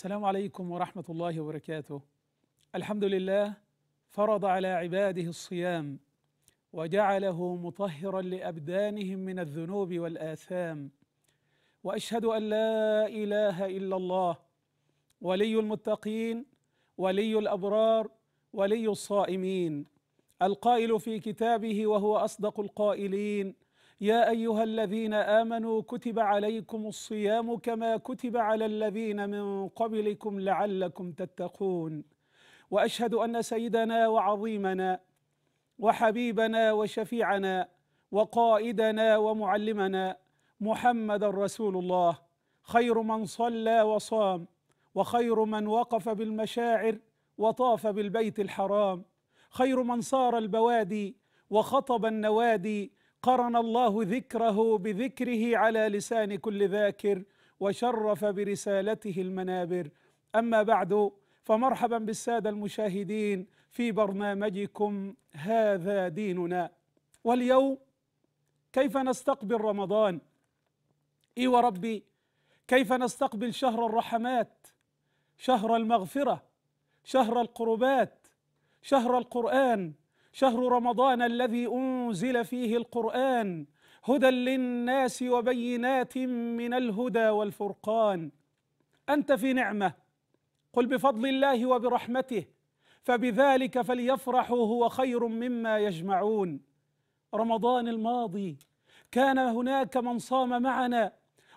السلام عليكم ورحمة الله وبركاته. الحمد لله فرض على عباده الصيام وجعله مطهرا لأبدانهم من الذنوب والآثام. وأشهد أن لا إله إلا الله ولي المتقين ولي الأبرار ولي الصائمين. القائل في كتابه وهو أصدق القائلين: يا ايها الذين امنوا كتب عليكم الصيام كما كتب على الذين من قبلكم لعلكم تتقون واشهد ان سيدنا وعظيمنا وحبيبنا وشفيعنا وقائدنا ومعلمنا محمد رسول الله خير من صلى وصام وخير من وقف بالمشاعر وطاف بالبيت الحرام خير من صار البوادي وخطب النوادي قرن الله ذكره بذكره على لسان كل ذاكر وشرف برسالته المنابر اما بعد فمرحبا بالساده المشاهدين في برنامجكم هذا ديننا واليوم كيف نستقبل رمضان اي وربي كيف نستقبل شهر الرحمات شهر المغفره شهر القربات شهر القران شهر رمضان الذي انزل فيه القران هدى للناس وبينات من الهدى والفرقان انت في نعمه قل بفضل الله وبرحمته فبذلك فليفرحوا هو خير مما يجمعون رمضان الماضي كان هناك من صام معنا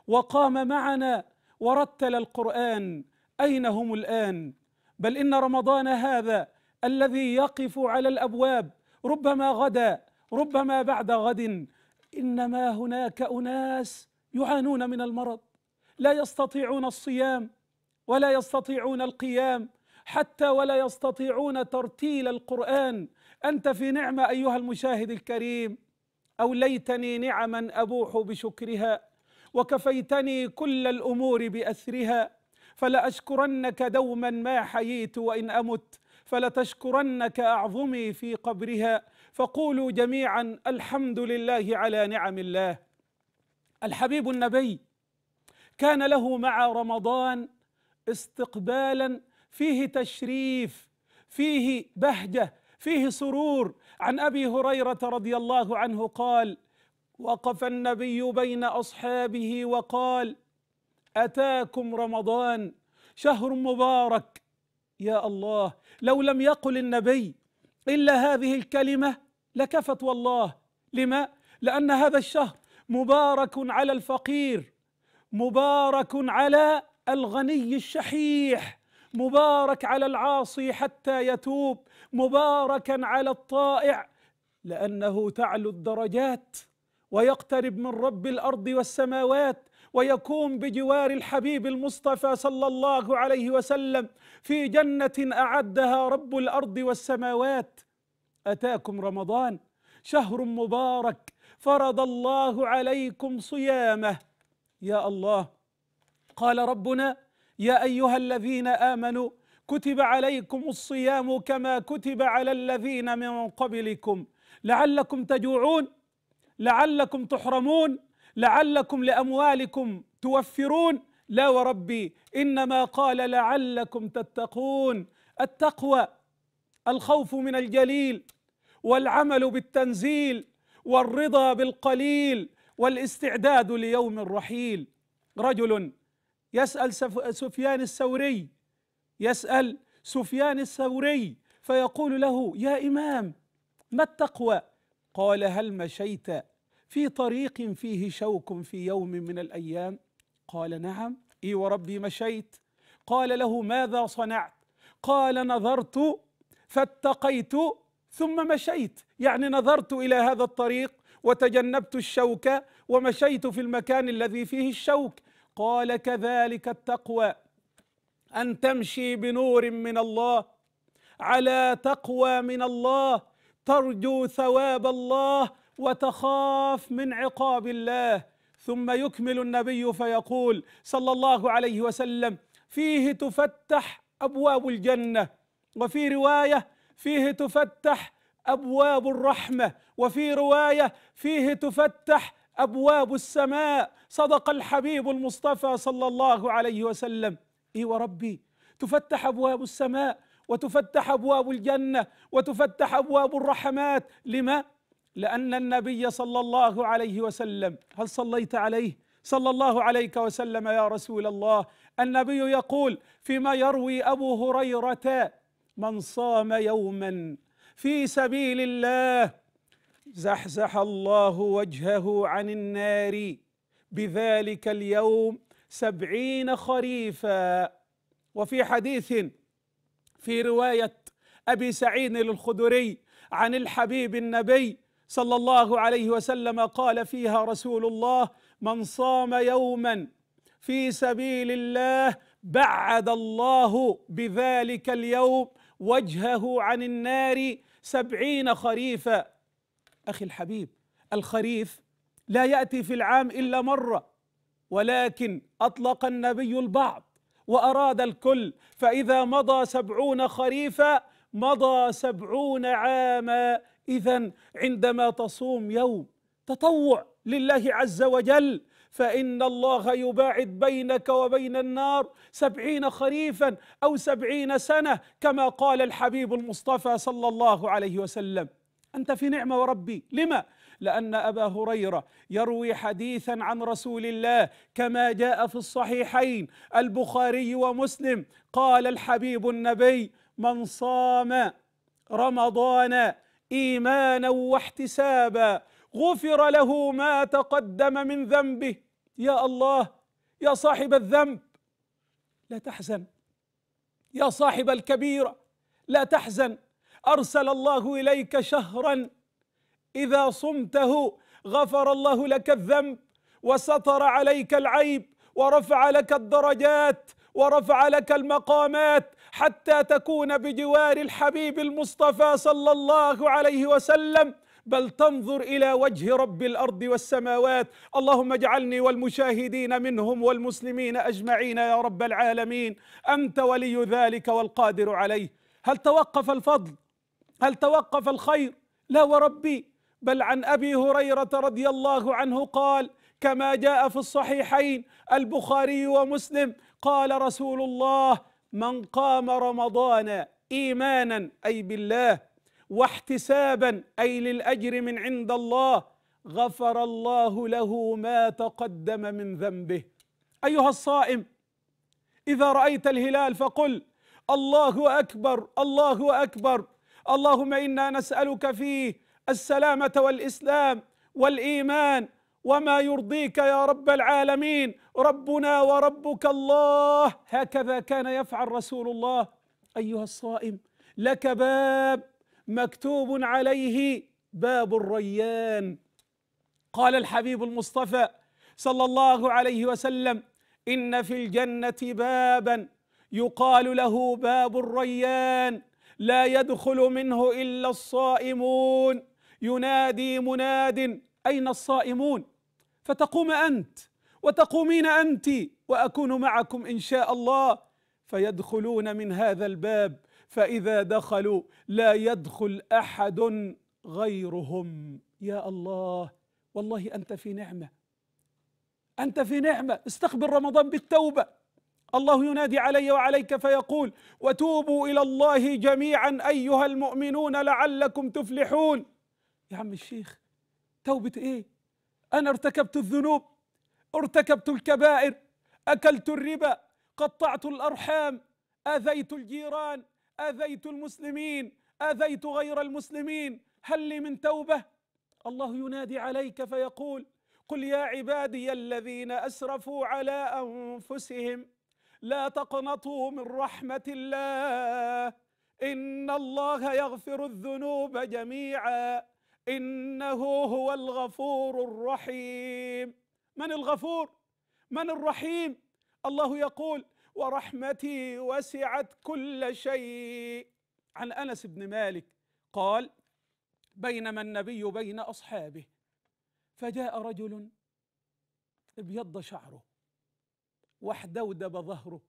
وقام معنا ورتل القران اين هم الان بل ان رمضان هذا الذي يقف على الابواب ربما غدا ربما بعد غد انما هناك اناس يعانون من المرض لا يستطيعون الصيام ولا يستطيعون القيام حتى ولا يستطيعون ترتيل القران انت في نعمه ايها المشاهد الكريم او ليتني نعما ابوح بشكرها وكفيتني كل الامور باثرها فلاشكرنك دوما ما حييت وان امت فلتشكرنك أعظمي في قبرها فقولوا جميعا الحمد لله على نعم الله الحبيب النبي كان له مع رمضان استقبالا فيه تشريف فيه بهجة فيه سرور عن أبي هريرة رضي الله عنه قال وقف النبي بين أصحابه وقال أتاكم رمضان شهر مبارك يا الله لو لم يقل النبي الا هذه الكلمه لكفت والله لما لان هذا الشهر مبارك على الفقير مبارك على الغني الشحيح مبارك على العاصي حتى يتوب مباركا على الطائع لانه تعلو الدرجات ويقترب من رب الارض والسماوات ويكون بجوار الحبيب المصطفى صلى الله عليه وسلم في جنه اعدها رب الارض والسماوات اتاكم رمضان شهر مبارك فرض الله عليكم صيامه يا الله قال ربنا يا ايها الذين امنوا كتب عليكم الصيام كما كتب على الذين من قبلكم لعلكم تجوعون لعلكم تحرمون لعلكم لاموالكم توفرون لا وربي انما قال لعلكم تتقون التقوى الخوف من الجليل والعمل بالتنزيل والرضا بالقليل والاستعداد ليوم الرحيل رجل يسال سفيان الثوري يسال سفيان الثوري فيقول له يا امام ما التقوى قال هل مشيت في طريق فيه شوك في يوم من الايام قال نعم اي وربي مشيت قال له ماذا صنعت قال نظرت فاتقيت ثم مشيت يعني نظرت الى هذا الطريق وتجنبت الشوك ومشيت في المكان الذي فيه الشوك قال كذلك التقوى ان تمشي بنور من الله على تقوى من الله ترجو ثواب الله وتخاف من عقاب الله ثم يكمل النبي فيقول صلى الله عليه وسلم فيه تفتح ابواب الجنه وفي روايه فيه تفتح ابواب الرحمه وفي روايه فيه تفتح ابواب السماء صدق الحبيب المصطفى صلى الله عليه وسلم اي وربي تفتح ابواب السماء وتفتح ابواب الجنه وتفتح ابواب الرحمات لما لان النبي صلى الله عليه وسلم هل صليت عليه صلى الله عليك وسلم يا رسول الله النبي يقول فيما يروي ابو هريره من صام يوما في سبيل الله زحزح الله وجهه عن النار بذلك اليوم سبعين خريفا وفي حديث في روايه ابي سعيد الخدري عن الحبيب النبي صلى الله عليه وسلم قال فيها رسول الله من صام يوما في سبيل الله بعد الله بذلك اليوم وجهه عن النار سبعين خريفا اخي الحبيب الخريف لا ياتي في العام الا مره ولكن اطلق النبي البعض وأراد الكل فإذا مضى سبعون خريفا مضى سبعون عاما إذا عندما تصوم يوم تطوع لله عز وجل فإن الله يباعد بينك وبين النار سبعين خريفا أو سبعين سنة كما قال الحبيب المصطفى صلى الله عليه وسلم أنت في نعمة وربي لما؟ لأن أبا هريرة يروي حديثا عن رسول الله كما جاء في الصحيحين البخاري ومسلم قال الحبيب النبي من صام رمضان إيمانا واحتسابا غفر له ما تقدم من ذنبه يا الله يا صاحب الذنب لا تحزن يا صاحب الكبيره لا تحزن ارسل الله اليك شهرا إذا صمته غفر الله لك الذنب وستر عليك العيب ورفع لك الدرجات ورفع لك المقامات حتى تكون بجوار الحبيب المصطفى صلى الله عليه وسلم بل تنظر الى وجه رب الارض والسماوات اللهم اجعلني والمشاهدين منهم والمسلمين اجمعين يا رب العالمين انت ولي ذلك والقادر عليه هل توقف الفضل هل توقف الخير لا وربي بل عن أبي هريرة رضي الله عنه قال كما جاء في الصحيحين البخاري ومسلم قال رسول الله من قام رمضان إيمانا أي بالله واحتسابا أي للأجر من عند الله غفر الله له ما تقدم من ذنبه أيها الصائم إذا رأيت الهلال فقل الله أكبر الله أكبر اللهم إنا نسألك فيه السلامه والاسلام والايمان وما يرضيك يا رب العالمين ربنا وربك الله هكذا كان يفعل رسول الله ايها الصائم لك باب مكتوب عليه باب الريان قال الحبيب المصطفى صلى الله عليه وسلم ان في الجنه بابا يقال له باب الريان لا يدخل منه الا الصائمون ينادي مناد أين الصائمون فتقوم أنت وتقومين أنت وأكون معكم إن شاء الله فيدخلون من هذا الباب فإذا دخلوا لا يدخل أحد غيرهم يا الله والله أنت في نعمة أنت في نعمة استقبل رمضان بالتوبة الله ينادي علي وعليك فيقول وتوبوا إلى الله جميعا أيها المؤمنون لعلكم تفلحون يا عم الشيخ توبة إيه؟ أنا ارتكبت الذنوب ارتكبت الكبائر أكلت الربا قطعت الأرحام أذيت الجيران أذيت المسلمين أذيت غير المسلمين هل لي من توبة؟ الله ينادي عليك فيقول قل يا عبادي الذين أسرفوا على أنفسهم لا تقنطوا من رحمة الله إن الله يغفر الذنوب جميعا إنه هو الغفور الرحيم من الغفور من الرحيم الله يقول ورحمتي وسعت كل شيء عن أنس بن مالك قال بينما النبي بين أصحابه فجاء رجل ابيض شعره واحدودب ظهره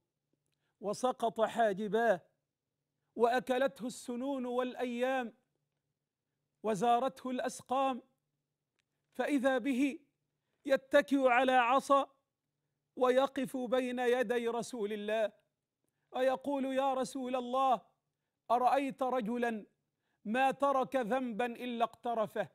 وسقط حاجباه واكلته السنون والايام وزارته الاسقام فاذا به يتكئ على عصا ويقف بين يدي رسول الله ويقول يا رسول الله ارايت رجلا ما ترك ذنبا الا اقترفه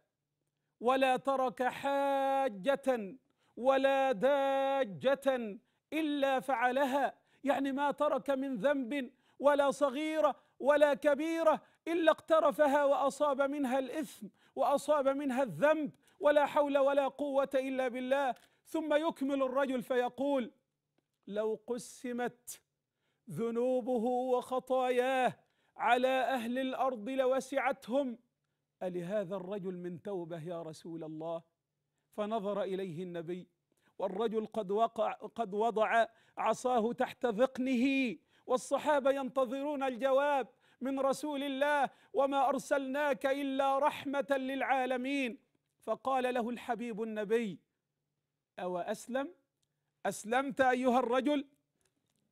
ولا ترك حاجه ولا داجه الا فعلها يعني ما ترك من ذنب ولا صغيره ولا كبيره إلا اقترفها وأصاب منها الإثم وأصاب منها الذنب ولا حول ولا قوة إلا بالله ثم يكمل الرجل فيقول لو قسمت ذنوبه وخطاياه على أهل الأرض لوسعتهم ألهذا الرجل من توبة يا رسول الله فنظر إليه النبي والرجل قد وقع قد وضع عصاه تحت ذقنه والصحابة ينتظرون الجواب من رسول الله وما أرسلناك إلا رحمة للعالمين فقال له الحبيب النبي أو أسلم أسلمت أيها الرجل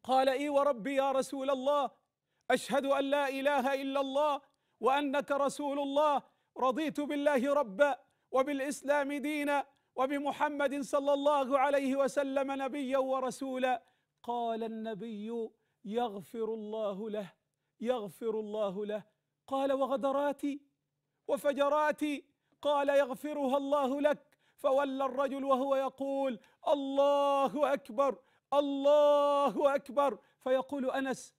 قال إي وربي يا رسول الله أشهد أن لا إله إلا الله وأنك رسول الله رضيت بالله ربا وبالإسلام دينا وبمحمد صلى الله عليه وسلم نبيا ورسولا قال النبي يغفر الله له يغفر الله له قال وغدراتي وفجراتي قال يغفرها الله لك فولى الرجل وهو يقول الله اكبر الله اكبر فيقول انس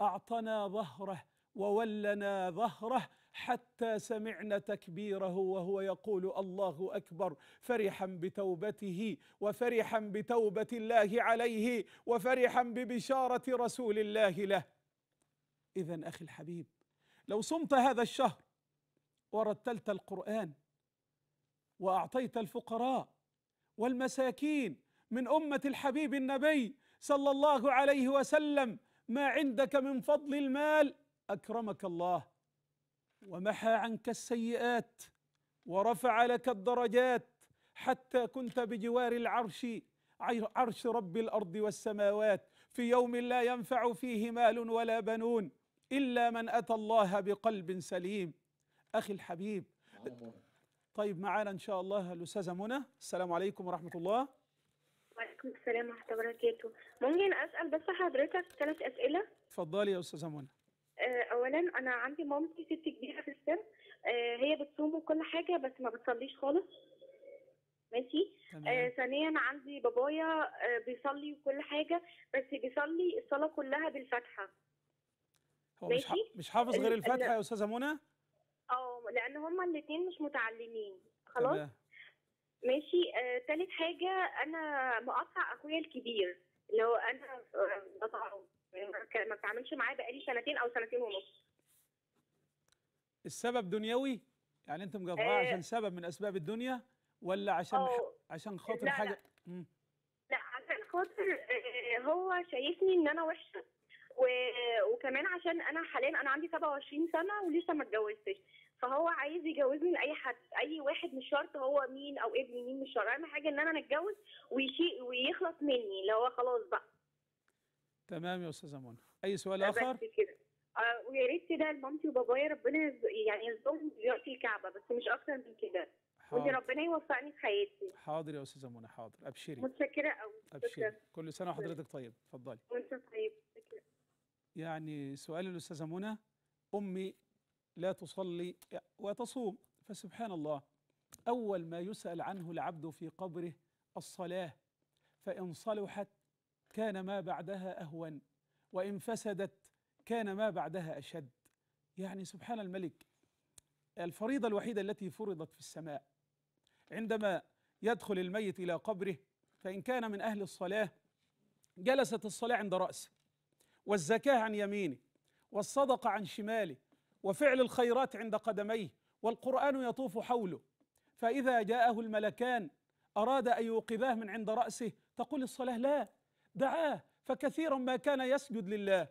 اعطنا ظهره وولنا ظهره حتى سمعنا تكبيره وهو يقول الله اكبر فرحا بتوبته وفرحا بتوبه الله عليه وفرحا ببشاره رسول الله له إذا أخي الحبيب لو صمت هذا الشهر ورتلت القرآن وأعطيت الفقراء والمساكين من أمة الحبيب النبي صلى الله عليه وسلم ما عندك من فضل المال أكرمك الله ومحى عنك السيئات ورفع لك الدرجات حتى كنت بجوار العرش عرش رب الارض والسماوات في يوم لا ينفع فيه مال ولا بنون إلا من أتى الله بقلب سليم أخي الحبيب طيب معانا إن شاء الله الأستاذة منى السلام عليكم ورحمة الله وعليكم السلام ورحمة الله وبركاته ممكن أسأل بس حضرتك ثلاث أسئلة اتفضلي يا أستاذة منى آه، أولا أنا عندي مامتي ست كبيرة في السن آه، هي بتصوم وكل حاجة بس ما بتصليش خالص ماشي آه ثانيا عندي بابايا آه بيصلي وكل حاجه بس بيصلي الصلاه كلها بالفاتحه هو مش مش حافظ غير الفاتحه يا استاذه منى؟ اه لان هما الاثنين مش متعلمين خلاص؟ ماشي ثالث آه، حاجه انا مقطع اخويا الكبير اللي هو انا آه، بطعه يعني ما بتعاملش معاه بقالي سنتين او سنتين ونص السبب دنيوي؟ يعني انت مقطعاه آه عشان سبب من اسباب الدنيا ولا عشان اه. عشان خاطر حاجه لا, لا عشان خاطر آه، هو شايفني ان انا وحشه و... وكمان عشان انا حاليا انا عندي 27 سنه ولسه ما اتجوزتش فهو عايز يجوزني لاي حد اي واحد مش شرط هو مين او ابني مين مش شرط اهم حاجه ان انا نتجوز ويشي ويخلص مني اللي هو خلاص بقى تمام يا استاذه منى اي سؤال اخر كده آه ويا ريت كده لمامتي وبابايا ربنا يعني يرزقهم دلوقتي الكعبه بس مش اكتر من كده ودي ربنا يوفقني في حياتي حاضر يا استاذه منى حاضر ابشري متشكره قوي ابشري كل سنه وحضرتك طيب اتفضلي وانت طيب يعني سؤال الأستاذة منى أمي لا تصلي وتصوم فسبحان الله أول ما يسأل عنه العبد في قبره الصلاة فإن صلحت كان ما بعدها أهون وإن فسدت كان ما بعدها أشد يعني سبحان الملك الفريضة الوحيدة التي فرضت في السماء عندما يدخل الميت إلى قبره فإن كان من أهل الصلاة جلست الصلاة عند رأسه والزكاة عن يمينه والصدقة عن شماله وفعل الخيرات عند قدميه والقرآن يطوف حوله فإذا جاءه الملكان أراد أن يوقظاه من عند رأسه تقول الصلاة لا دعاه فكثيرا ما كان يسجد لله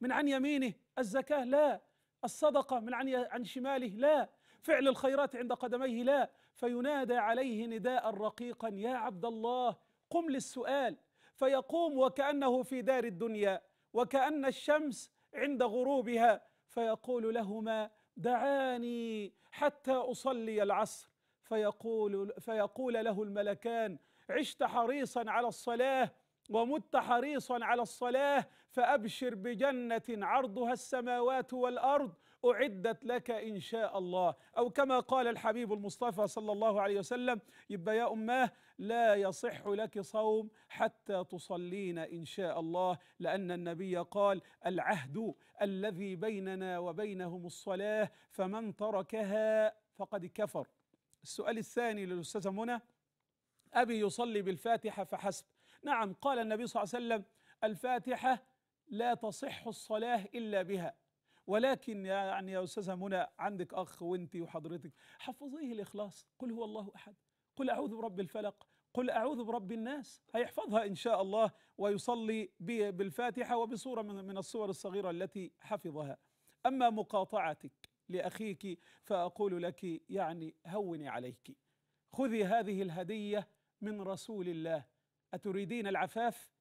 من عن يمينه الزكاة لا الصدقة من عن عن شماله لا فعل الخيرات عند قدميه لا فينادى عليه نداء رقيقا يا عبد الله قم للسؤال فيقوم وكأنه في دار الدنيا وكأن الشمس عند غروبها فيقول لهما دعاني حتى أصلي العصر فيقول, فيقول له الملكان عشت حريصا على الصلاة ومت حريصا على الصلاة فأبشر بجنة عرضها السماوات والأرض أعدت لك إن شاء الله أو كما قال الحبيب المصطفى صلى الله عليه وسلم يبقى يا أماه لا يصح لك صوم حتى تصلين إن شاء الله لأن النبي قال العهد الذي بيننا وبينهم الصلاة فمن تركها فقد كفر السؤال الثاني للأستاذة منى أبي يصلي بالفاتحة فحسب نعم قال النبي صلى الله عليه وسلم الفاتحة لا تصح الصلاة إلا بها ولكن يعني يا أستاذة منى عندك أخ وأنت وحضرتك حفظيه الإخلاص قل هو الله أحد قل أعوذ برب الفلق قل أعوذ برب الناس هيحفظها إن شاء الله ويصلي بالفاتحة وبصورة من الصور الصغيرة التي حفظها أما مقاطعتك لأخيك فأقول لك يعني هوني عليك خذي هذه الهدية من رسول الله أتريدين العفاف؟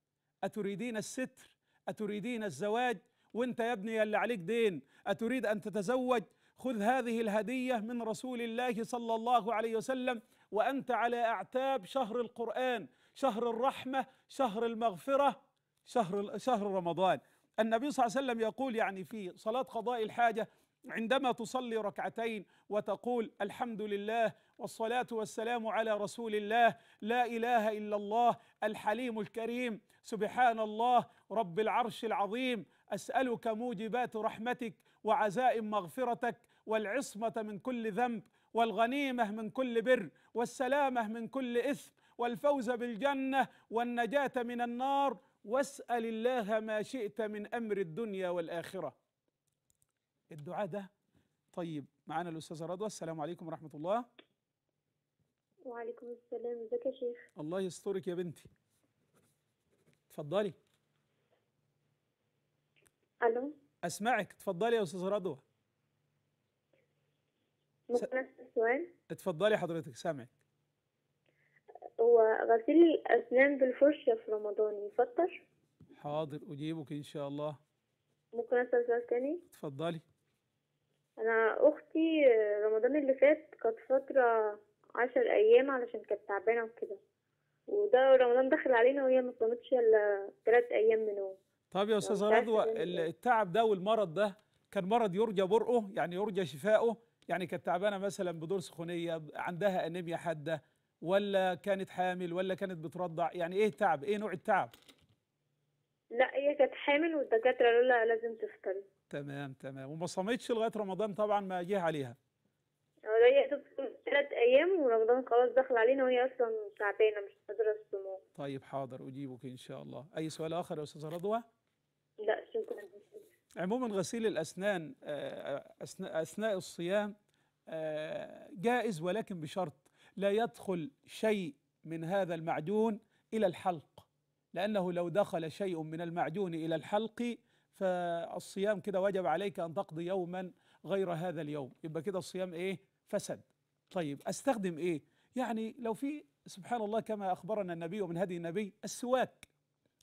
أتريدين الستر؟ أتريدين الزواج؟ وانت يا ابني اللي عليك دين اتريد ان تتزوج خذ هذه الهديه من رسول الله صلى الله عليه وسلم وانت على اعتاب شهر القران شهر الرحمه شهر المغفره شهر شهر رمضان النبي صلى الله عليه وسلم يقول يعني في صلاه قضاء الحاجه عندما تصلي ركعتين وتقول الحمد لله والصلاه والسلام على رسول الله لا اله الا الله الحليم الكريم سبحان الله رب العرش العظيم أسألك موجبات رحمتك وعزائم مغفرتك والعصمة من كل ذنب والغنيمة من كل بر والسلامة من كل إثم والفوز بالجنة والنجاة من النار واسأل الله ما شئت من أمر الدنيا والآخرة الدعاء ده طيب معانا الأستاذة رضوى السلام عليكم ورحمة الله وعليكم السلام ازيك يا شيخ الله يسترك يا بنتي اتفضلي الو اسمعك اتفضلي يا استاذ رضوى ممكن اسال سؤال اتفضلي حضرتك سامعك هو غسيل الاسنان بالفرشه في رمضان يفطر حاضر اجيبك ان شاء الله ممكن اسال سؤال تاني اتفضلي انا اختي رمضان اللي فات كانت فتره عشر ايام علشان كانت تعبانه وكده وده رمضان دخل علينا وهي ما صامتش الا تلات ايام من نوم طيب يا استاذه رضوى التعب ده والمرض ده كان مرض يرجى برؤه يعني يرجى شفائه يعني كانت تعبانه مثلا بدور سخونيه عندها انيميا حاده ولا كانت حامل ولا كانت بترضع يعني ايه التعب ايه نوع التعب لا هي كانت حامل والدكاتره قالوا لها لازم تفطري تمام تمام وما صامتش لغايه رمضان طبعا ما جه عليها اه، هي ثلاث ايام ورمضان خلاص دخل علينا وهي اصلا تعبانه مش قادره تصوم طيب حاضر اجيبك ان شاء الله اي سؤال اخر يا استاذه رضوى عموما غسيل الأسنان آه، أثناء الصيام آه، جائز ولكن بشرط لا يدخل شيء من هذا المعدون إلى الحلق لأنه لو دخل شيء من المعدون إلى الحلق فالصيام كده وجب عليك أن تقضي يوما غير هذا اليوم يبقى كده الصيام إيه فسد طيب أستخدم إيه يعني لو في سبحان الله كما أخبرنا النبي ومن هدي النبي السواك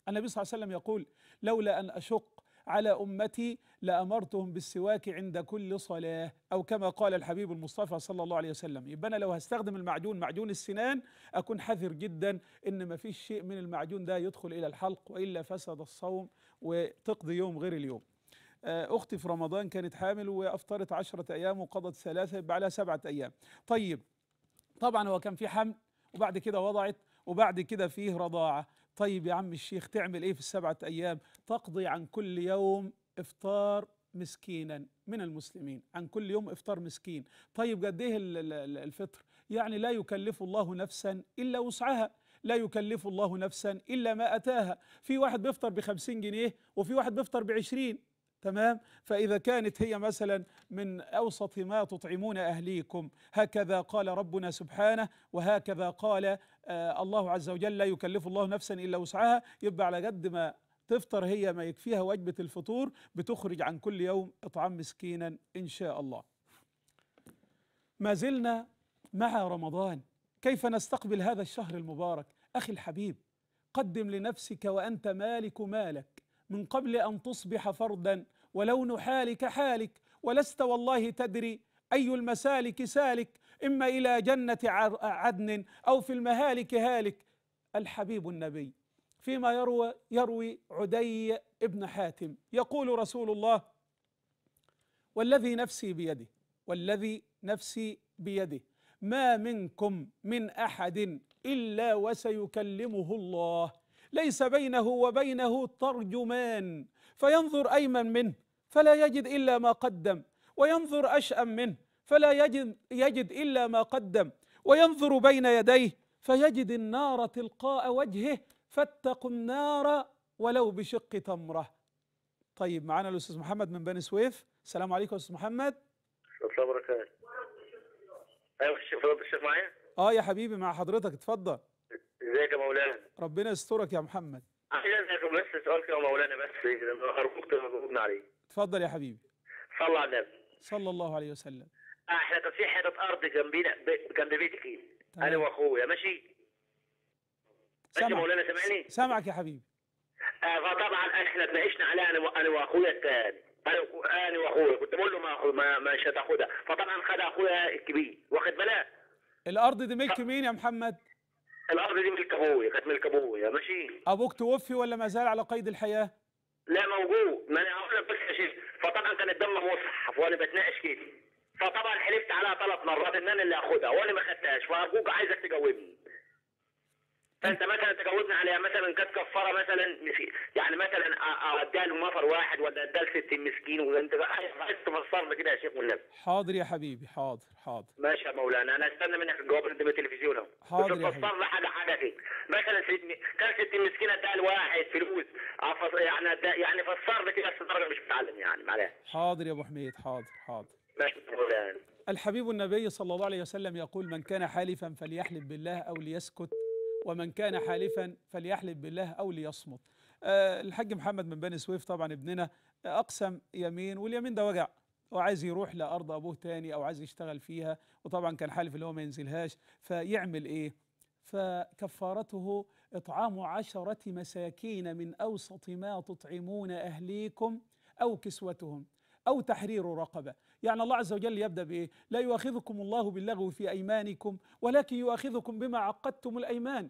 النبي صلى الله عليه وسلم يقول لولا أن أشق على أمتي لأمرتهم بالسواك عند كل صلاة أو كما قال الحبيب المصطفى صلى الله عليه وسلم يبقى أنا لو هستخدم المعجون معجون السنان أكون حذر جدا إن ما فيش شيء من المعجون ده يدخل إلى الحلق وإلا فسد الصوم وتقضي يوم غير اليوم آه، أختي في رمضان كانت حامل وأفطرت عشرة أيام وقضت ثلاثة يبقى عليها سبعة أيام طيب طبعا هو كان في حمل وبعد كده وضعت وبعد كده فيه رضاعة طيب يا عم الشيخ تعمل ايه في السبعه ايام تقضي عن كل يوم افطار مسكينا من المسلمين عن كل يوم افطار مسكين طيب قد ايه الفطر يعني لا يكلف الله نفسا الا وسعها لا يكلف الله نفسا الا ما اتاها في واحد بيفطر ب 50 جنيه وفي واحد بيفطر ب 20 تمام فإذا كانت هي مثلا من أوسط ما تطعمون أهليكم هكذا قال ربنا سبحانه وهكذا قال آه الله عز وجل لا يكلف الله نفسا إلا وسعها يبقى على قد ما تفطر هي ما يكفيها وجبة الفطور بتخرج عن كل يوم إطعام مسكينا إن شاء الله ما زلنا مع رمضان كيف نستقبل هذا الشهر المبارك أخي الحبيب قدم لنفسك وأنت مالك مالك من قبل أن تصبح فردا ولون حالك حالك ولست والله تدري أي المسالك سالك إما إلى جنة عدن أو في المهالك هالك الحبيب النبي فيما يروى يروي عدي ابن حاتم يقول رسول الله والذي نفسي بيده والذي نفسي بيده ما منكم من أحد إلا وسيكلمه الله ليس بينه وبينه ترجمان فينظر أيمن منه فلا يجد إلا ما قدم وينظر أشأم منه فلا يجد, يجد إلا ما قدم وينظر بين يديه فيجد النار تلقاء وجهه فاتقوا النار ولو بشق تمرة طيب معنا الأستاذ محمد من بني سويف السلام عليكم أستاذ محمد الله وبركاته أيوة الشيخ فضل الشيخ معايا آه يا حبيبي مع حضرتك اتفضل ازيك يا مولانا ربنا يسترك يا محمد عايز بس سؤال كده مولانا بس إيه ارجوك تجاوبنا عليه اتفضل يا حبيبي صلى على النبي صلى الله عليه وسلم آه، احنا كان في حته ارض جنبينا جنب بيتك انا واخويا ماشي ماشي مولانا سامعني سامعك يا حبيبي آه فطبعا احنا اتناقشنا عليها انا انا واخويا الثاني انا واخويا كنت بقول له ما ما مش هتاخدها فطبعا خدها اخويا الكبير واخد بالك الارض دي ملك مين يا محمد؟ الارض دي ملك ابويا كانت ملك ابويا ماشي ابوك توفي ولا ما زال على قيد الحياه؟ لا موجود ما انا هقول لك بس يا شيخ فطبعا كان الدم مصحف وانا بتناقش كده فطبعا حلفت عليها ثلاث مرات ان انا اللي هاخدها وانا ما خدتهاش فارجوك عايزك تجاوبني فانت مثلا تجاوزنا عليها مثلا كانت كفاره مثلا يعني مثلا له لنفر واحد ولا اديها لست مسكين وانت تفسرنا كده يا شيخ والنبي حاضر يا حبيبي حاضر حاضر ماشي يا مولانا انا استنى منك الجواب اللي قدام التلفزيون اهو حاضر يا حبيبي حاجه حاجه كده مثلا كان ست مسكين اديها لواحد فلوس أه، يعني يعني فسر لي كده الدرجه مش متعلم يعني معلش حاضر يا ابو حميد حاضر حاضر ماشي يا مولانا الحبيب النبي صلى الله عليه وسلم يقول من كان حالفا فليحلف بالله او ليسكت ومن كان حالفا فليحلف بالله أو ليصمت آه، الحاج محمد من بني سويف طبعا ابننا أقسم يمين واليمين ده وجع وعايز يروح لأرض أبوه تاني أو عايز يشتغل فيها وطبعا كان حالف اللي هو ما ينزلهاش فيعمل إيه فكفارته إطعام عشرة مساكين من أوسط ما تطعمون أهليكم أو كسوتهم أو تحرير رقبة يعني الله عز وجل يبدأ بإيه لا يؤاخذكم الله باللغو في أيمانكم ولكن يؤاخذكم بما عقدتم الأيمان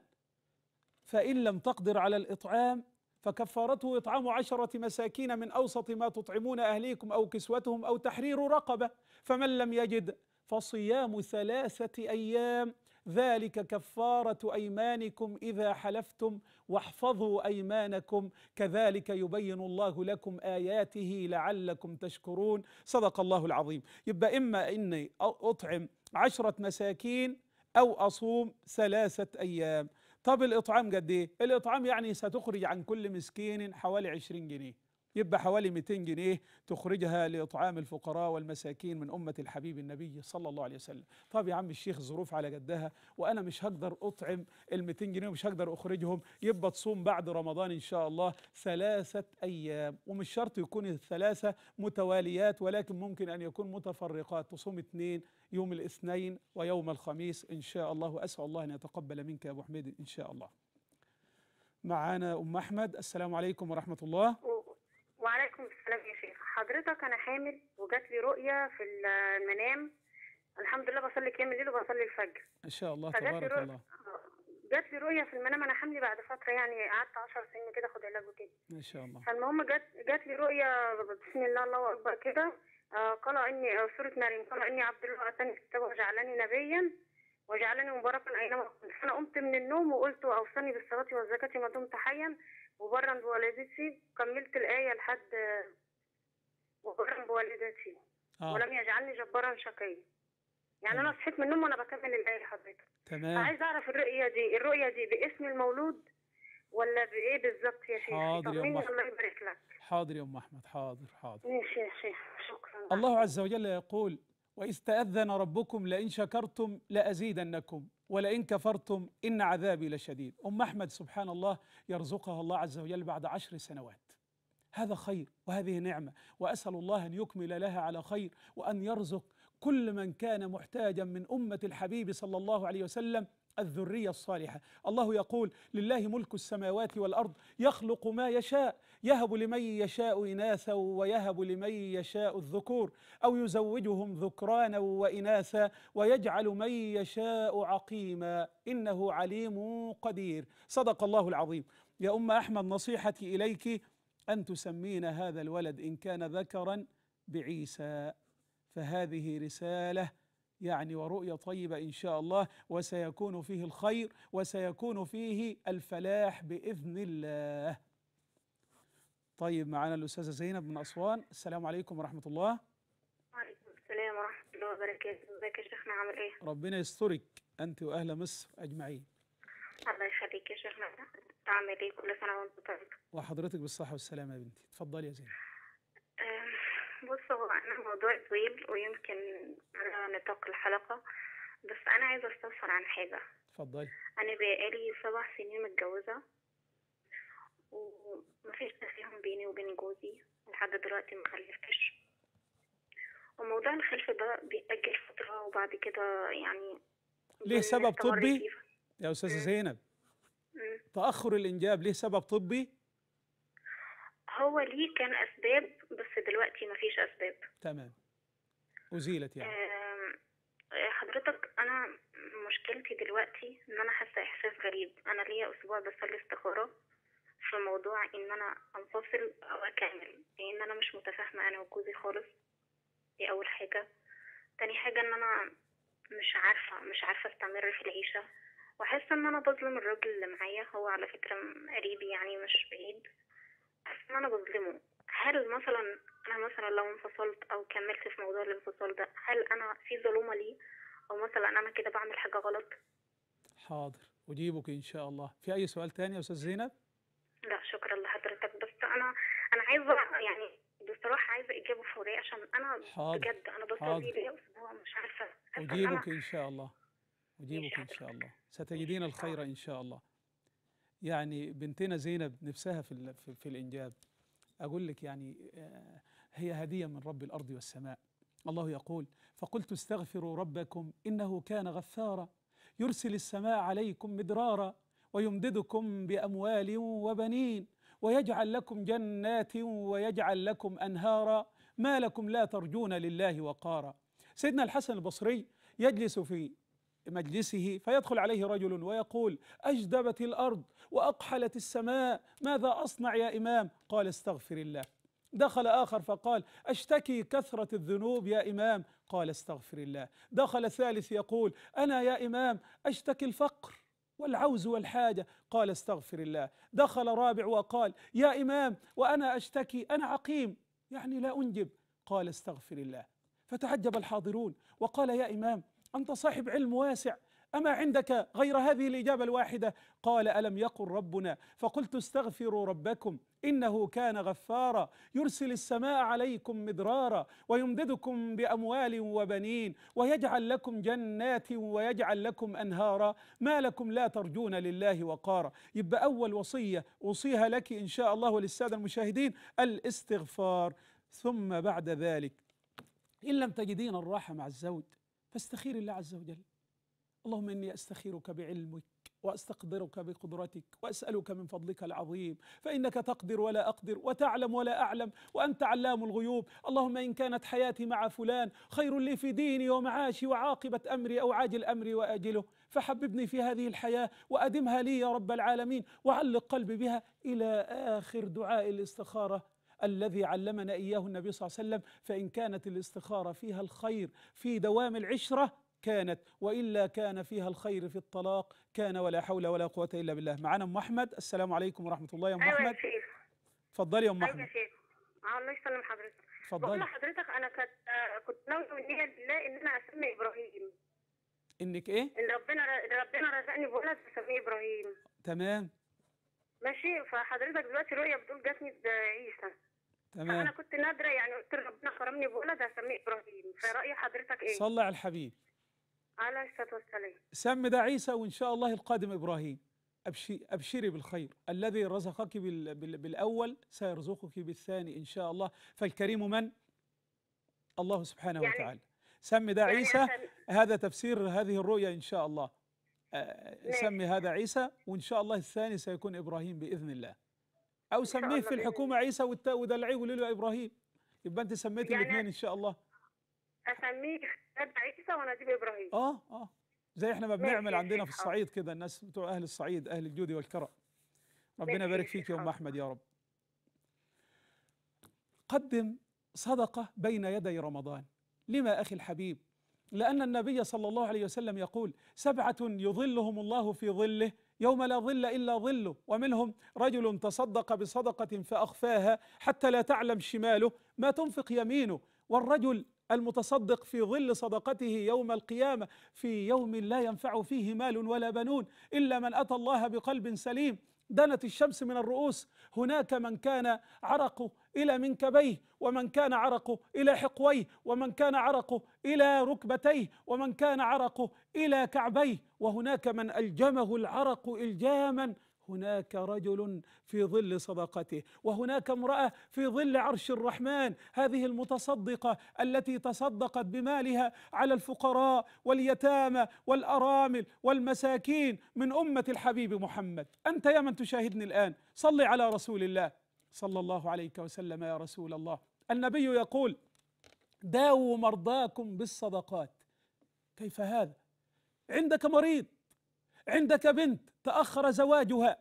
فإن لم تقدر على الإطعام فكفارته إطعام عشرة مساكين من أوسط ما تطعمون أهليكم أو كسوتهم أو تحرير رقبة فمن لم يجد فصيام ثلاثة أيام ذلك كفارة أيمانكم إذا حلفتم واحفظوا أيمانكم كذلك يبين الله لكم آياته لعلكم تشكرون صدق الله العظيم يبقى إما إني أطعم عشرة مساكين أو أصوم ثلاثة أيام طب الإطعام قد إيه؟ الإطعام يعني ستخرج عن كل مسكين حوالي 20 جنيه يبقى حوالي 200 جنيه تخرجها لإطعام الفقراء والمساكين من أمة الحبيب النبي صلى الله عليه وسلم طب يا عم الشيخ ظروف على جدها وأنا مش هقدر أطعم ال 200 جنيه ومش هقدر أخرجهم يبقى تصوم بعد رمضان إن شاء الله ثلاثة أيام ومش شرط يكون الثلاثة متواليات ولكن ممكن أن يكون متفرقات تصوم اثنين يوم الاثنين ويوم الخميس إن شاء الله وأسأل الله أن يتقبل منك يا أبو حميد إن شاء الله معانا أم أحمد السلام عليكم ورحمة الله عليكم السلام يا شيخ حضرتك انا حامل وجات لي رؤيه في المنام الحمد لله بصلي كام الليل وبصلي الفجر ان شاء الله تبارك الله جات لي رؤيه في المنام انا حامل بعد فتره يعني قعدت 10 سنين كده اخد علاج وكده ان شاء الله فالمهم جات جات لي رؤيه بسم الله الله اكبر كده آه، قال اني آه، سوره مريم قال اني عبد الله اتاني الكتاب وجعلني نبيا وجعلني مباركا اينما كنت فانا قمت من النوم وقلت اوصاني بالصلاه والزكاه ما دمت حيا وبرا بوالدتي كملت الآية لحد وبرا بوالدتي آه. ولم يجعلني جبارا شقيا يعني انا صحيت من النوم وانا بكمل الايه لحضرتك تمام عايز اعرف الرؤيه دي الرؤيه دي باسم المولود ولا بايه بالظبط يا شيخ حاضر يا ام احمد يبارك لك حاضر يا ام احمد حاضر حاضر ماشي يا شيخ شكرا الله عز وجل يقول واستأذن ربكم لئن شكرتم لأزيدنكم ولئن كفرتم إن عذابي لشديد أم أحمد سبحان الله يرزقها الله عز وجل بعد عشر سنوات هذا خير وهذه نعمة وأسأل الله أن يكمل لها على خير وأن يرزق كل من كان محتاجا من أمة الحبيب صلى الله عليه وسلم الذرية الصالحة الله يقول لله ملك السماوات والأرض يخلق ما يشاء يهب لمن يشاء إناثا ويهب لمن يشاء الذكور أو يزوجهم ذكرانا وإناثا ويجعل من يشاء عقيما إنه عليم قدير صدق الله العظيم يا أم أحمد نصيحتي إليك أن تسمين هذا الولد إن كان ذكرا بعيسى فهذه رسالة يعني ورؤية طيبة إن شاء الله وسيكون فيه الخير وسيكون فيه الفلاح بإذن الله طيب معنا الأستاذة زينب من أسوان السلام عليكم ورحمة الله وعليكم السلام ورحمة الله وبركاته ازيك يا شيخنا عامل إيه ربنا يسترك أنت وأهل مصر أجمعين الله يخليك يا شيخنا عامل إيه كل سنة وأنت طيب وحضرتك بالصحة والسلامة يا بنتي اتفضلي يا زينب بص هو أنا الموضوع طويل ويمكن على نطاق الحلقة بس أنا عايزة أستفسر عن حاجة اتفضلي أنا بقالي سبع سنين متجوزة ومفيش تفاهم بيني وبين جوزي لحد دلوقتي مخلفتش وموضوع الخلف ده بيتأجل فترة وبعد كده يعني ليه سبب طبي يا أستاذة زينب تأخر الإنجاب ليه سبب طبي هو ليه كان اسباب بس دلوقتي مفيش اسباب تمام ازيلت يعني آه، حضرتك انا مشكلتي دلوقتي ان انا حاسه احساس غريب انا ليا اسبوع بصلي استخاره في موضوع ان انا انفصل او اكمل لان يعني انا مش متفاهمه انا وجوزي خالص دي اول حاجه تاني حاجه ان انا مش عارفه مش عارفه استمر في العيشه وحاسه ان انا بظلم الراجل اللي معايا هو على فكره قريبي يعني مش بعيد ان انا بظلمه هل مثلا انا مثلا لو انفصلت او كملت في موضوع الانفصال ده هل انا في ظلومه ليه او مثلا انا كده بعمل حاجه غلط حاضر اجيبك ان شاء الله في اي سؤال تاني يا استاذ زينب لا شكرا لحضرتك بس انا انا عايزه يعني بصراحه عايزه اجابه فوريه عشان انا حاضر. بجد انا بصلي لي اسبوع مش عارفه اجيبك ان شاء الله اجيبك ان شاء الله ستجدين الخير ان شاء الله يعني بنتنا زينب نفسها في في الانجاب اقول لك يعني آه، هي هديه من رب الارض والسماء الله يقول فقلت استغفروا ربكم انه كان غفارا يرسل السماء عليكم مدرارا ويمددكم باموال وبنين ويجعل لكم جنات ويجعل لكم انهارا ما لكم لا ترجون لله وقارا سيدنا الحسن البصري يجلس في مجلسه فيدخل عليه رجل ويقول اجدبت الارض واقحلت السماء ماذا اصنع يا امام قال استغفر الله دخل آخر فقال أشتكي كثرة الذنوب يا إمام قال استغفر الله دخل ثالث يقول أنا يا إمام أشتكي الفقر والعوز والحاجة قال استغفر الله دخل رابع وقال يا إمام وأنا أشتكي أنا عقيم يعني لا أنجب قال استغفر الله فتعجب الحاضرون وقال يا إمام أنت صاحب علم واسع أما عندك غير هذه الإجابة الواحدة قال ألم يقل ربنا فقلت استغفروا ربكم إنه كان غفارا يرسل السماء عليكم مدرارا ويمددكم بأموال وبنين ويجعل لكم جنات ويجعل لكم أنهارا ما لكم لا ترجون لله وقارا يبقى أول وصية أوصيها لك إن شاء الله وللسادة المشاهدين الاستغفار ثم بعد ذلك إن لم تجدين الراحة مع الزوج فاستخير الله عز وجل اللهم إني أستخيرك بعلمك واستقدرك بقدرتك واسالك من فضلك العظيم فانك تقدر ولا اقدر وتعلم ولا اعلم وانت علام الغيوب اللهم ان كانت حياتي مع فلان خير لي في ديني ومعاشي وعاقبه امري او عاجل امري واجله فحببني في هذه الحياه وادمها لي يا رب العالمين وعلق قلبي بها الى اخر دعاء الاستخاره الذي علمنا إياه النبي صلى الله عليه وسلم فإن كانت الاستخارة فيها الخير في دوام العشرة كانت والا كان فيها الخير في الطلاق كان ولا حول ولا قوه الا بالله معنا ام احمد السلام عليكم ورحمه الله يا ام احمد ايوه يا شيخ اتفضلي يا ام احمد ايوه يا شيخ آه، الله يسلم حضرتك اتفضلي بقول لحضرتك انا كنت آه، كنت من من الله ان انا اسمي ابراهيم انك ايه ان ربنا ربنا رزقني بولد اسميه ابراهيم تمام ماشي فحضرتك دلوقتي رؤية بتقول جاتني عيسى تمام انا كنت نادره يعني قلت ربنا كرمني بولد هسميه ابراهيم في راي حضرتك ايه؟ صلي على الحبيب عليه الصلاه والسلام سم ده عيسى وان شاء الله القادم ابراهيم أبشي أبشري بالخير الذي رزقك بال بال بالأول سيرزقك بالثاني إن شاء الله فالكريم من؟ الله سبحانه يعني وتعالى سمي ده يعني عيسى هذا تفسير هذه الرؤيا إن شاء الله آه، سمي هذا عيسى وإن شاء الله الثاني سيكون إبراهيم بإذن الله او سميه في الحكومه عيسى ودلعيه وقولي له يا ابراهيم يبقى انت سميتي يعني الاثنين ان شاء الله اسميه عيسى ونجيب ابراهيم اه اه زي احنا ما بنعمل عندنا في الصعيد كده الناس بتوع اهل الصعيد اهل الجود والكرم ربنا يبارك فيك يا ام احمد يا رب قدم صدقه بين يدي رمضان لما اخي الحبيب لان النبي صلى الله عليه وسلم يقول سبعه يظلهم الله في ظله يوم لا ظل إلا ظله ومنهم رجل تصدق بصدقة فأخفاها حتى لا تعلم شماله ما تنفق يمينه والرجل المتصدق في ظل صدقته يوم القيامة في يوم لا ينفع فيه مال ولا بنون إلا من أتى الله بقلب سليم دنت الشمس من الرؤوس هناك من كان عرقه إلى منكبيه ومن كان عرقه إلى حقويه ومن كان عرقه إلى ركبتيه ومن كان عرقه إلى كعبيه وهناك من ألجمه العرق إلجاما هناك رجل في ظل صدقته وهناك امرأة في ظل عرش الرحمن هذه المتصدقة التي تصدقت بمالها على الفقراء واليتامى والأرامل والمساكين من أمة الحبيب محمد أنت يا من تشاهدني الآن صلي على رسول الله صلى الله عليك وسلم يا رسول الله النبي يقول داووا مرضاكم بالصدقات كيف هذا عندك مريض عندك بنت تاخر زواجها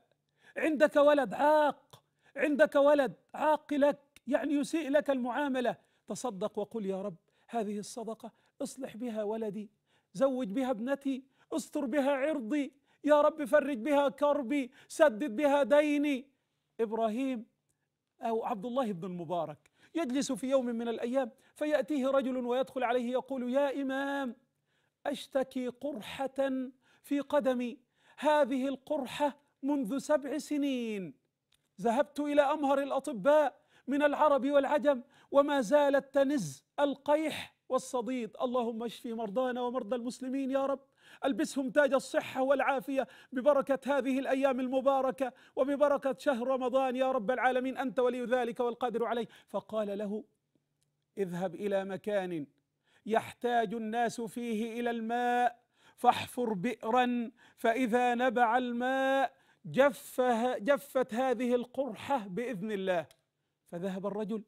عندك ولد عاق عندك ولد عاق لك يعني يسيء لك المعامله تصدق وقل يا رب هذه الصدقه اصلح بها ولدي زوج بها ابنتي استر بها عرضي يا رب فرج بها كربي سدد بها ديني ابراهيم أو عبد الله بن المبارك يجلس في يوم من الأيام فيأتيه رجل ويدخل عليه يقول يا إمام أشتكي قرحة في قدمي هذه القرحة منذ سبع سنين ذهبت إلى أمهر الأطباء من العرب والعجم وما زالت تنز القيح والصديد اللهم اشف مرضانا ومرضى المسلمين يا رب ألبسهم تاج الصحة والعافية ببركة هذه الأيام المباركة وببركة شهر رمضان يا رب العالمين أنت ولي ذلك والقادر عليه فقال له اذهب إلى مكان يحتاج الناس فيه إلى الماء فاحفر بئرا فإذا نبع الماء جفه جفت هذه القرحة بإذن الله فذهب الرجل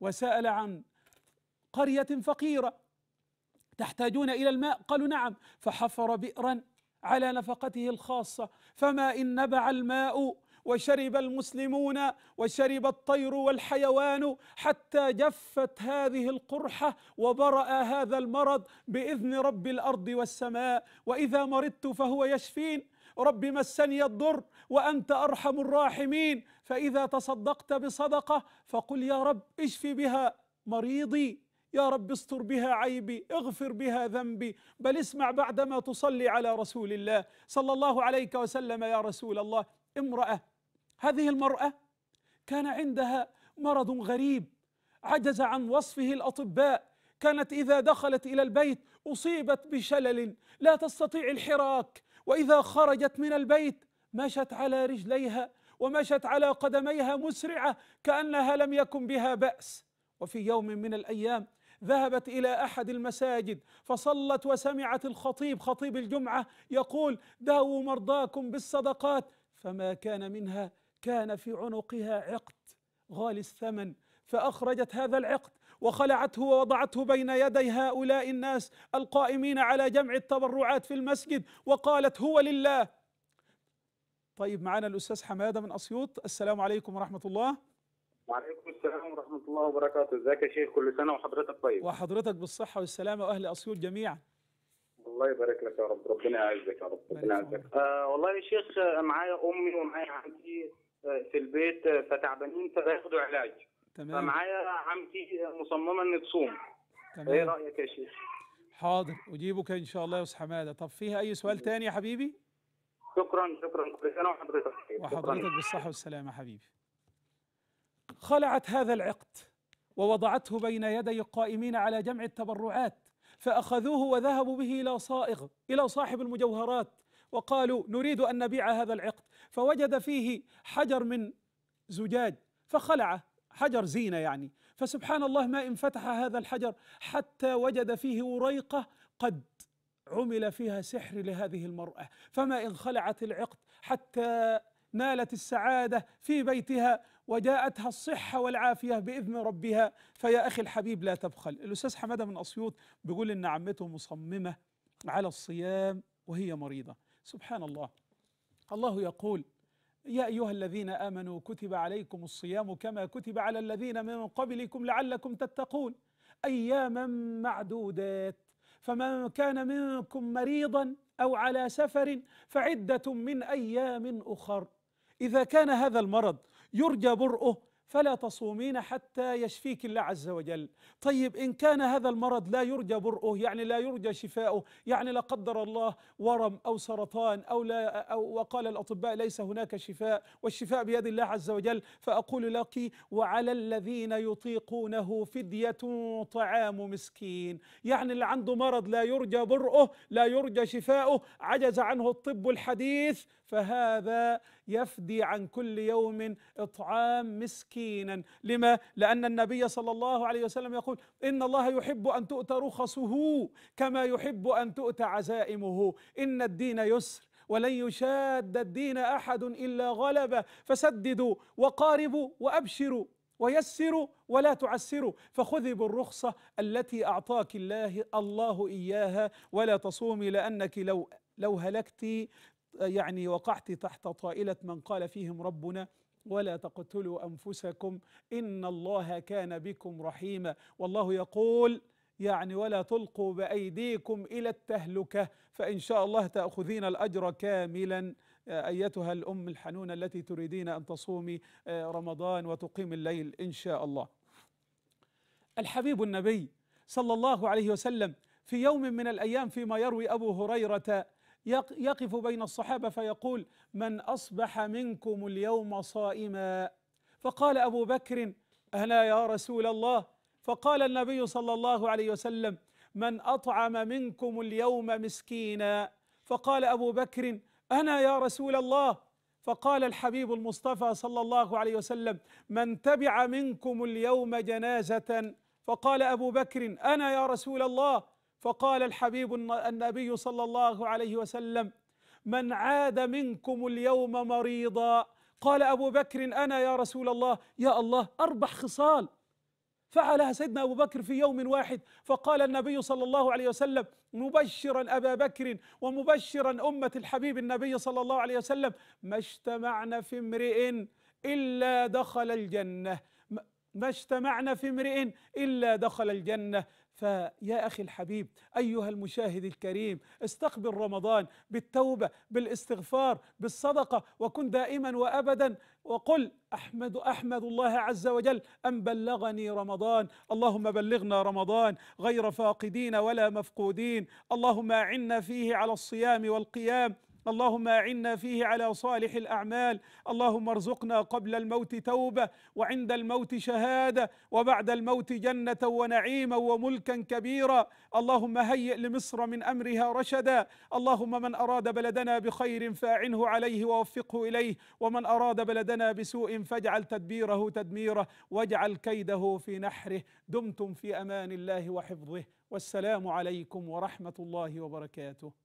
وسأل عن قرية فقيرة تحتاجون إلى الماء قالوا نعم فحفر بئرا على نفقته الخاصة فما إن نبع الماء وشرب المسلمون وشرب الطير والحيوان حتى جفت هذه القرحة وبرأ هذا المرض بإذن رب الأرض والسماء وإذا مرضت فهو يشفين رب مسني الضر وأنت أرحم الراحمين فإذا تصدقت بصدقة فقل يا رب اشف بها مريضي يا رب استر بها عيبي اغفر بها ذنبي بل اسمع بعدما تصلي على رسول الله صلى الله عليك وسلم يا رسول الله امرأة هذه المرأة كان عندها مرض غريب عجز عن وصفه الأطباء كانت إذا دخلت إلى البيت أصيبت بشلل لا تستطيع الحراك وإذا خرجت من البيت مشت على رجليها ومشت على قدميها مسرعة كأنها لم يكن بها بأس وفي يوم من الأيام ذهبت إلى أحد المساجد فصلت وسمعت الخطيب خطيب الجمعة يقول داووا مرضاكم بالصدقات فما كان منها كان في عنقها عقد غالي الثمن فأخرجت هذا العقد وخلعته ووضعته بين يدي هؤلاء الناس القائمين على جمع التبرعات في المسجد وقالت هو لله طيب معنا الأستاذ حمادة من أسيوط السلام عليكم ورحمة الله وعليكم السلام ورحمه الله وبركاته ازيك يا شيخ كل سنه وحضرتك طيب وحضرتك بالصحه والسلامه واهل اسيوط جميعا الله يبارك لك يا رب ربنا يعزك يا رب ربنا يعزك آه والله يا شيخ معايا امي ومعايا عمتي آه، في البيت آه، فتعبانين فبياخدوا علاج تمام فمعايا عمتي مصممه ان تصوم تمام ايه رايك يا شيخ حاضر اجيبك ان شاء الله يا استاذ حماده طب فيها اي سؤال تاني يا حبيبي شكرا شكرا كل سنه وحضرتك وحضرتك بالصحه والسلامه يا حبيبي خلعت هذا العقد ووضعته بين يدي القائمين على جمع التبرعات فأخذوه وذهبوا به إلى صائغ إلى صاحب المجوهرات وقالوا نريد أن نبيع هذا العقد فوجد فيه حجر من زجاج فخلعه حجر زينة يعني فسبحان الله ما ان فتح هذا الحجر حتى وجد فيه وريقة قد عمل فيها سحر لهذه المرأة فما إن خلعت العقد حتى نالت السعادة في بيتها وداءتها الصحة والعافية بإذن ربها فيا أخي الحبيب لا تبخل الأستاذ حمادة من أسيوط بيقول إن عمته مصممة على الصيام وهي مريضة سبحان الله الله يقول يا أيها الذين آمنوا كتب عليكم الصيام كما كتب على الذين من قبلكم لعلكم تتقون أياما معدودات فمن كان منكم مريضا أو على سفر فعدة من أيام أخر إذا كان هذا المرض يرجى برؤه فلا تصومين حتى يشفيك الله عز وجل طيب إن كان هذا المرض لا يرجى برؤه يعني لا يرجى شفاؤه يعني لا قدر الله ورم أو سرطان أو لا أو وقال الأطباء ليس هناك شفاء والشفاء بيد الله عز وجل فأقول لك وعلى الذين يطيقونه فدية طعام مسكين يعني اللي عنده مرض لا يرجى برؤه لا يرجى شفاؤه عجز عنه الطب الحديث فهذا يفدي عن كل يوم إطعام مسكينا لما؟ لأن النبي صلى الله عليه وسلم يقول إن الله يحب أن تؤتى رخصه كما يحب أن تؤتى عزائمه إن الدين يسر ولن يشاد الدين أحد إلا غلبه فسددوا وقاربوا وأبشروا ويسروا ولا تعسروا فخذي بالرخصة التي أعطاك الله الله إياها ولا تصومي لأنك لو لو هلكت يعني وقعت تحت طائلة من قال فيهم ربنا ولا تقتلوا أنفسكم إن الله كان بكم رحيما والله يقول يعني ولا تلقوا بأيديكم إلى التهلكة فإن شاء الله تأخذين الأجر كاملا آه، أيتها الأم الحنونة التي تريدين أن تصومي آه، رمضان وتقيم الليل إن شاء الله الحبيب النبي صلى الله عليه وسلم في يوم من الأيام فيما يروي أبو هريرة يقف بين الصحابة فيقول من أصبح منكم اليوم صائما فقال أبو بكر أنا يا رسول الله فقال النبي صلى الله عليه وسلم من أطعم منكم اليوم مسكينا فقال أبو بكر أنا يا رسول الله فقال الحبيب المصطفى صلى الله عليه وسلم من تبع منكم اليوم جنازة فقال أبو بكر أنا يا رسول الله فقال الحبيب النبي صلى الله عليه وسلم من عاد منكم اليوم مريضا قال أبو بكر أنا يا رسول الله يا الله أربع خصال فعلها سيدنا أبو بكر في يوم واحد فقال النبي صلى الله عليه وسلم مبشرا أبا بكر ومبشرا أمة الحبيب النبي صلى الله عليه وسلم ما اجتمعنا في امرئ إلا دخل الجنة ما اجتمعنا في امرئ إلا دخل الجنة فيا اخي الحبيب ايها المشاهد الكريم استقبل رمضان بالتوبه بالاستغفار بالصدقه وكن دائما وابدا وقل احمد احمد الله عز وجل ان بلغني رمضان اللهم بلغنا رمضان غير فاقدين ولا مفقودين اللهم اعنا فيه على الصيام والقيام اللهم أعنا فيه على صالح الأعمال اللهم ارزقنا قبل الموت توبة وعند الموت شهادة وبعد الموت جنة ونعيما وملكا كبيرا اللهم هيئ لمصر من أمرها رشدا اللهم من أراد بلدنا بخير فاعنه عليه ووفقه إليه ومن أراد بلدنا بسوء فاجعل تدبيره تدميره واجعل كيده في نحره دمتم في أمان الله وحفظه والسلام عليكم ورحمة الله وبركاته